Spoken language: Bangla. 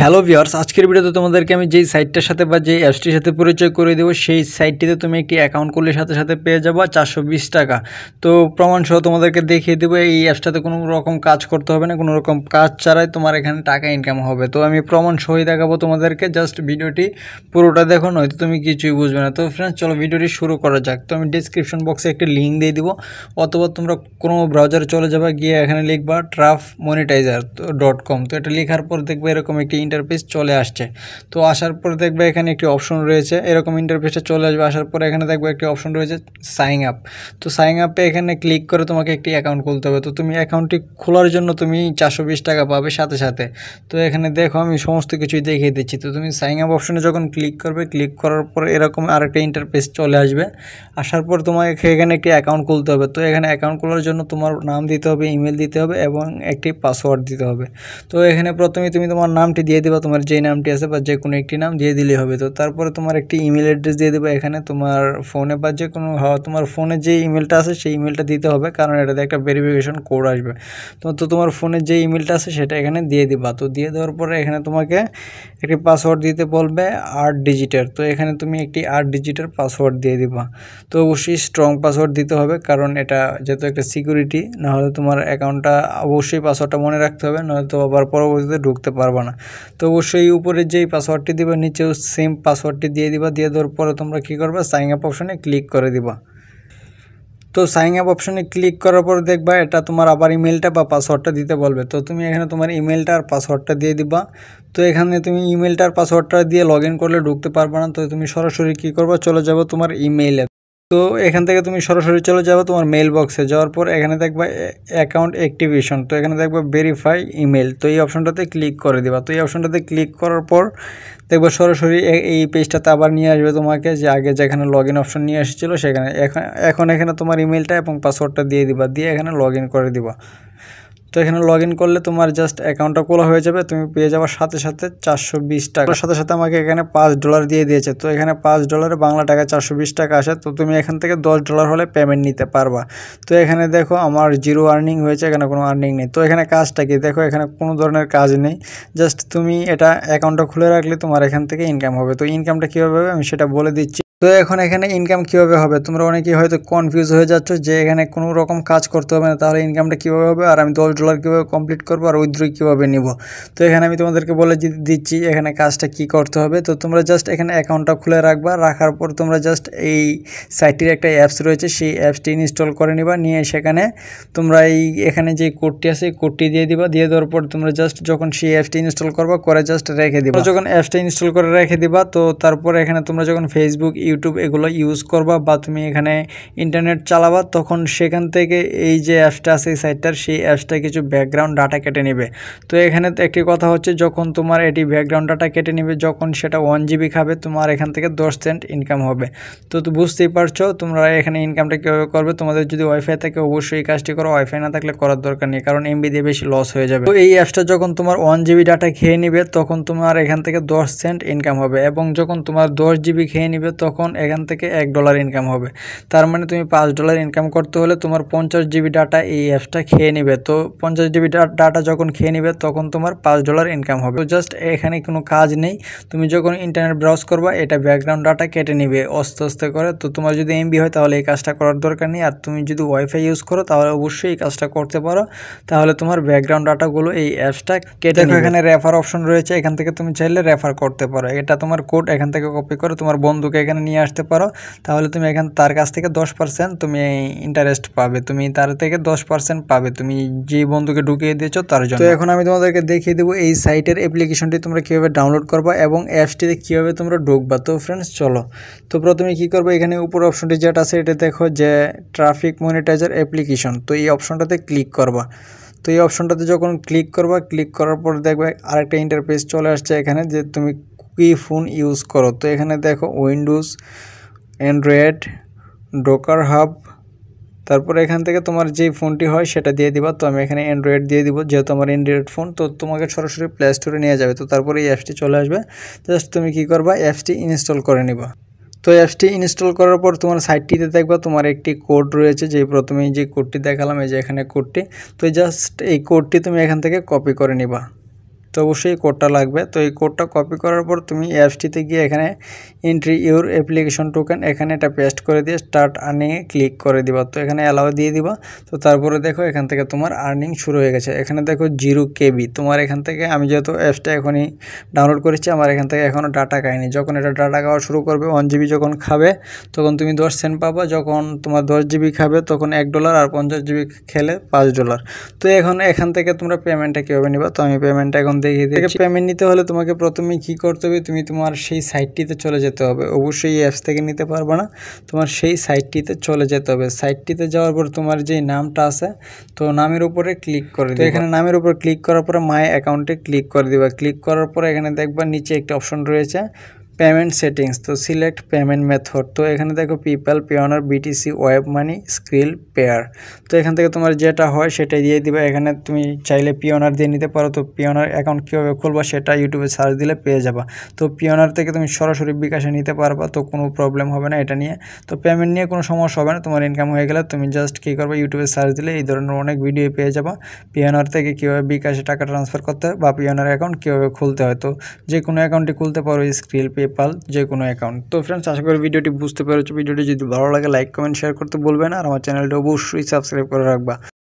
হ্যালো ভিওর্স আজকের ভিডিওতে তোমাদেরকে আমি যেই সাইটটার সাথে বা যেই অ্যাপসটির সাথে পরিচয় করে দেবো সেই সাইটটিতে তুমি একটি অ্যাকাউন্ট করলে সাথে সাথে পেয়ে যাবো চারশো টাকা তো প্রমাণসহ তোমাদেরকে দেখিয়ে দেবো এই অ্যাপসটাতে কোনো রকম কাজ করতে হবে না কোনো রকম কাজ ছাড়াই তোমার এখানে টাকা ইনকাম হবে তো আমি প্রমাণ সহই দেখাবো তোমাদেরকে জাস্ট ভিডিওটি পুরোটা দেখো নয়তো তুমি কিছুই বুঝবে না তো ফ্রেন্ডস চলো ভিডিওটি শুরু করা যাক তো আমি ডিসক্রিপশন বক্সে একটি লিঙ্ক দিয়ে দিব অথবা তোমরা কোনো ব্রাউজারে চলে যাবে গিয়ে এখানে লিখবা ট্রাফ মনিটাইজার তো ডট কম তো এটা লেখার পর দেখবে এরকম একটি ইন্টারফেস চলে আসছে তো আসার পর দেখবে এখানে একটি অপশন রয়েছে এরকম ইন্টারফেসটা চলে আসবে আসার পর এখানে দেখবে একটি অপশন রয়েছে সাইন আপ তো সাইন আপে এখানে ক্লিক করে তোমাকে একটি অ্যাকাউন্ট খুলতে হবে তো তুমি অ্যাকাউন্টটি খোলার জন্য তুমি চারশো টাকা পাবে সাথে সাথে তো এখানে দেখো আমি সমস্ত কিছুই দেখিয়ে দিচ্ছি তো তুমি সাইন আপ অপশনে যখন ক্লিক করবে ক্লিক করার পর এরকম আরেকটা ইন্টারফেস চলে আসবে আসার পর তোমাকে এখানে একটি অ্যাকাউন্ট খুলতে হবে তো এখানে অ্যাকাউন্ট খোলার জন্য তোমার নাম দিতে হবে ইমেল দিতে হবে এবং একটি পাসওয়ার্ড দিতে হবে তো এখানে প্রথমে তুমি তোমার তোমার নামটি দিয়ে দেবা তোমার যেই নামটি আছে বা যে কোনো একটি নাম দিয়ে দিলেই হবে তো তারপরে তোমার একটি ইমেল অ্যাড্রেস দিয়ে দেবা এখানে তোমার ফোনে বা যে কোনো হ্যাঁ, তোমার ফোনে যে ইমেলটা আছে সেই ইমেলটা দিতে হবে কারণ এটাতে একটা ভেরিফিকেশন কোড আসবে তো তো তোমার ফোনে যে ইমেলটা আছে সেটা এখানে দিয়ে দিবা তো দিয়ে দেওয়ার পরে এখানে তোমাকে একটি পাসওয়ার্ড দিতে বলবে আট ডিজিটের তো এখানে তুমি একটি আট ডিজিটের পাসওয়ার্ড দিয়ে দিবা তো অবশ্যই স্ট্রং পাসওয়ার্ড দিতে হবে কারণ এটা যেহেতু একটা সিকিউরিটি নাহলে তোমার অ্যাকাউন্টটা অবশ্যই পাসওয়ার্ডটা মনে রাখতে হবে নয়তো আবার পরবর্তীতে ঢুকতে পারবে পারবা না তো অবশ্যই উপরে যেই পাসওয়ার্ডটি দিবা নিচেও সেম পাসওয়ার্ডটি দিয়ে দিবা দিয়ে দেওয়ার পরে তোমরা কি করবা সাইন আপ অপশানে ক্লিক করে দিবা তো সাইন আপ অপশানে ক্লিক করার পর দেখবা এটা তোমার আবার ইমেলটা বা পাসওয়ার্ডটা দিতে বলবে তো তুমি এখানে তোমার ইমেলটা আর পাসওয়ার্ডটা দিয়ে দিবা তো এখানে তুমি ইমেলটা আর পাসওয়ার্ডটা দিয়ে লগ করলে ঢুকতে পারবে না তো তুমি সরাসরি কি করবা চলে যাবো তোমার ইমেইলে তো এখান থেকে তুমি সরাসরি চলে যাবে তোমার মেল বক্সে যাওয়ার পর এখানে দেখবা অ্যাকাউন্ট অ্যাক্টিভেশন তো এখানে দেখবা ভেরিফাই ইমেল তো এই অপশনটাতে ক্লিক করে দিবা তো এই অপশনটাতে ক্লিক করার পর দেখবা সরাসরি এই পেজটাতে আবার নিয়ে আসবে তোমাকে যে আগে যেখানে লগ ইন অপশন নিয়ে এসেছিলো সেখানে এখন এখানে তোমার ইমেলটা এবং পাসওয়ার্ডটা দিয়ে দিবা দিয়ে এখানে লগ করে দিবা তো এখানে লগ করলে তোমার জাস্ট অ্যাকাউন্টটা খোলা হয়ে যাবে তুমি পেয়ে যাওয়ার সাথে সাথে চারশো বিশ টাকার সাথে সাথে আমাকে এখানে পাঁচ ডলার দিয়ে দিয়েছে তো এখানে পাঁচ ডলারে বাংলা টাকা চারশো বিশ টাকা আসে তো তুমি এখান থেকে দশ ডলার হলে পেমেন্ট নিতে পারবা তো এখানে দেখো আমার জিরো আর্নিং হয়েছে এখানে কোনো আর্নিং নেই তো এখানে কাজটা কি দেখো এখানে কোনো ধরনের কাজ নেই জাস্ট তুমি এটা অ্যাকাউন্টটা খুলে রাখলে তোমার এখান থেকে ইনকাম হবে তো ইনকামটা কীভাবে হবে আমি সেটা বলে দিচ্ছি তো এখন এখানে ইনকাম কিভাবে হবে তোমরা অনেকেই হয়তো কনফিউজ হয়ে যাচ্ছ যে এখানে কোনো রকম কাজ করতে হবে না তাহলে ইনকামটা কীভাবে হবে আর আমি দশ ডলার কীভাবে কমপ্লিট করবো আর উইথড্রই কীভাবে নিব তো এখানে আমি তোমাদেরকে বলে দিচ্ছি এখানে কাজটা কি করতে হবে তো তোমরা জাস্ট এখানে অ্যাকাউন্টটা খুলে রাখবা রাখার পর তোমরা জাস্ট এই সাইটটির একটা অ্যাপস রয়েছে সেই অ্যাপসটি ইনস্টল করে নিবা নিয়ে সেখানে তোমরা এই এখানে যে কোডটি আছে এই কোডটি দিয়ে দিবা দিয়ে দেওয়ার পর তোমরা জাস্ট যখন সেই অ্যাপসটি ইনস্টল করবা করে জাস্ট রেখে দিবা যখন অ্যাপসটা ইনস্টল করে রেখে দিবা তো তারপর এখানে তোমরা যখন ফেসবুক ইউ ইউটিউব এগুলো ইউজ করবা বা তুমি এখানে ইন্টারনেট চালাবা তখন সেখান থেকে এই যে অ্যাপসটা আছে এই সাইটটার সেই অ্যাপসটা কিছু ব্যাকগ্রাউন্ড ডাটা কেটে নেবে তো এখানে একটি কথা হচ্ছে যখন তোমার এটি ব্যাকগ্রাউন্ড ডাটা কেটে নেবে যখন সেটা ওয়ান জিবি খাবে তোমার এখান থেকে দশ সেন্ট ইনকাম হবে তো বুঝতেই পারছো তোমরা এখানে ইনকামটা কীভাবে করবে তোমাদের যদি ওয়াইফাই থাকে অবশ্যই এই কাজটি করো ওয়াইফাই না থাকলে করার দরকার নেই কারণ এমবি দিয়ে বেশি লস হয়ে যাবে তো এই অ্যাপসটা যখন তোমার ওয়ান জিবি ডাটা খেয়ে নিবে তখন তোমার এখান থেকে দশ সেন্ট ইনকাম হবে এবং যখন তোমার দশ জিবি খেয়ে নিবে তখন তখন এখান থেকে এক ডলার ইনকাম হবে তার মানে তুমি পাঁচ ডলার ইনকাম করতে হলে তোমার পঞ্চাশ জিবি ডাটা এই অ্যাপসটা খেয়ে নেবে তো পঞ্চাশ জিবি ডাটা যখন খেয়ে নেবে তখন তোমার পাঁচ ডলার ইনকাম হবে তো জাস্ট এখানে কোনো কাজ নেই তুমি যখন ইন্টারনেট ব্রাউজ করবা এটা ব্যাকগ্রাউন্ড ডাটা কেটে নেবে অস্তে আস্তে করে তো তোমার যদি এমবি হয় তাহলে এই কাজটা করার দরকার নেই আর তুমি যদি ওয়াইফাই ইউজ করো তাহলে অবশ্যই এই কাজটা করতে পারো তাহলে তোমার ব্যাকগ্রাউন্ড ডাটাগুলো এই অ্যাপসটা কেটে এখানে রেফার অপশন রয়েছে এখান থেকে তুমি চাইলে রেফার করতে পারো এটা তোমার কোড এখান থেকে কপি করে তোমার বন্ধুকে এখানে নিয়ে আসতে পারো তাহলে তুমি এখান তার কাছ থেকে দশ পার্সেন্ট তুমি ইন্টারেস্ট পাবে তুমি তার থেকে দশ পার্সেন্ট পাবে তুমি যে বন্ধুকে ঢুকিয়ে দিয়েছো তার জন্য এখন আমি তোমাদেরকে দেখিয়ে দেবো এই সাইটের অ্যাপ্লিকেশনটি তোমরা কীভাবে ডাউনলোড করবা এবং অ্যাপসটিতে কীভাবে তোমরা ঢুকবা তো ফ্রেন্ডস চলো তো প্রথমে কি করবো এখানে উপর অপশনটি যেটা আছে এটা দেখো যে ট্রাফিক মনিটাইজার অ্যাপ্লিকেশন তো এই অপশনটাতে ক্লিক করবা তো এই অপশনটাতে যখন ক্লিক করবা ক্লিক করার পর দেখবে আরেকটা ইন্টারফেস চলে আসছে এখানে যে তুমি কি ফোন ইউজ করো তো এখানে দেখো উইন্ডোজ অ্যান্ড্রয়েড ডোকার হাব তারপর এখান থেকে তোমার যে ফোনটি হয় সেটা দিয়ে দিবা তো আমি এখানে অ্যান্ড্রয়েড দিয়ে দিব যেহেতু আমার অ্যান্ড্রয়েড ফোন তো তোমাকে সরাসরি প্লে স্টোরে নিয়ে যাবে তো তারপরে এই অ্যাপসটি চলে আসবে জাস্ট তুমি কি করবা অ্যাপসটি ইনস্টল করে নিবা তো অ্যাপসটি ইনস্টল করার পর তোমার সাইটটিতে দেখবা তোমার একটি কোড রয়েছে যে প্রথমেই যে কোডটি দেখালাম এই যে এখানে কোডটি তো জাস্ট এই কোডটি তুমি এখান থেকে কপি করে নিবা তো অবশ্যই এই কোডটা লাগবে তো এই কোডটা কপি করার পর তুমি অ্যাপসটিতে গিয়ে এখানে এন্ট্রি ইউর অ্যাপ্লিকেশন টোকেন এখানে এটা পেস্ট করে দিয়ে স্টার্ট আর্নিংয়ে ক্লিক করে দিবা তো এখানে অ্যালাউ দিয়ে দিবা তো তারপরে দেখো এখান থেকে তোমার আর্নিং শুরু হয়ে গেছে এখানে দেখো জিরো কেবি তোমার এখান থেকে আমি যেহেতু অ্যাপসটা এখনই ডাউনলোড করেছি আমার এখান থেকে এখনও ডাটা খাইনি যখন এটা ডাটা খাওয়া শুরু করবে ওয়ান জিবি যখন খাবে তখন তুমি দশ সেন্ট পাবা যখন তোমার দশ জিবি খাবে তখন এক ডলার আর পঞ্চাশ জিবি খেলে পাঁচ ডলার তো এখন এখান থেকে তোমরা পেমেন্টটা কীভাবে নিবা তো আমি পেমেন্টটা এখন পেমেন্ট নিতে হলে তোমাকে প্রথমে কি করতে হবে তুমি তোমার সেই সাইটটিতে চলে যেতে হবে অবশ্যই এই অ্যাপস থেকে নিতে পারবে না তোমার সেই সাইটটিতে চলে যেতে হবে সাইটটিতে যাওয়ার পর তোমার যে নামটা আছে তো নামের উপরে ক্লিক করে দিবে এখানে নামের উপর ক্লিক করার পরে মাই অ্যাকাউন্টে ক্লিক করে দিবা ক্লিক করার পরে এখানে দেখবা নিচে একটা অপশন রয়েছে পেমেন্ট সেটিংস তো সিলেক্ট পেমেন্ট মেথড তো এখানে দেখো PayPal Payoneer BTC WebMoney Skrill Payeer তো এখান থেকে তোমার যেটা হয় সেটাই দিয়ে দিবে এখানে তুমি চাইলে পিওনার দিয়ে নিতে পারো তো পিওনার অ্যাকাউন্ট কীভাবে খুলবা সেটা ইউটিউবে সার্চ দিলে পেয়ে যাবা তো পিওনার থেকে তুমি সরাসরি বিকাশে নিতে পারবা তো কোনো প্রবলেম হবে না এটা নিয়ে তো পেমেন্ট নিয়ে কোনো সমস্যা হবে না তোমার ইনকাম হয়ে গেলে তুমি জাস্ট কী করবে ইউটিউবে সার্চ দিলে এই ধরনের অনেক ভিডিও পেয়ে যাবা পিওনার থেকে কীভাবে বিকাশে টাকা ট্রান্সফার করতে হয় বা পিওনার অ্যাকাউন্ট কীভাবে খুলতে হয় তো যে কোনো অ্যাকাউন্টটি খুলতে পারো স্ক্রিল পে পেপাল যে কোনো অ্যাকাউন্ট তো ফ্রেন্ডস আশা করি ভিডিওটি বুঝতে পেরেছো ভিডিওটি যদি ভালো লাগে লাইক কমেন্ট শেয়ার করতে বলবেন আর আমার চ্যানেলটি অবশ্যই সাবস্ক্রাইব করে রাখবা